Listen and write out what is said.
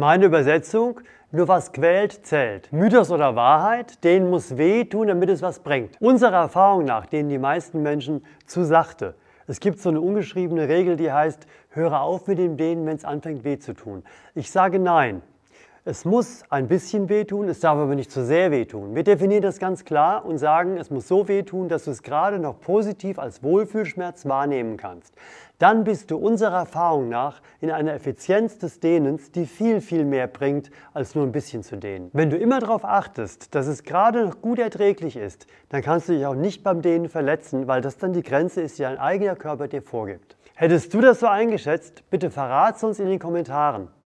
Meine Übersetzung, nur was quält, zählt. Mythos oder Wahrheit, denen muss weh tun, damit es was bringt. Unserer Erfahrung nach, denen die meisten Menschen zu sachte. Es gibt so eine ungeschriebene Regel, die heißt, höre auf mit dem Dehnen, wenn es anfängt weh zu tun. Ich sage nein. Es muss ein bisschen wehtun, es darf aber nicht zu sehr wehtun. Wir definieren das ganz klar und sagen, es muss so wehtun, dass du es gerade noch positiv als Wohlfühlschmerz wahrnehmen kannst. Dann bist du unserer Erfahrung nach in einer Effizienz des Dehnens, die viel, viel mehr bringt, als nur ein bisschen zu dehnen. Wenn du immer darauf achtest, dass es gerade noch gut erträglich ist, dann kannst du dich auch nicht beim Dehnen verletzen, weil das dann die Grenze ist, die dein eigener Körper dir vorgibt. Hättest du das so eingeschätzt? Bitte verrat's uns in den Kommentaren.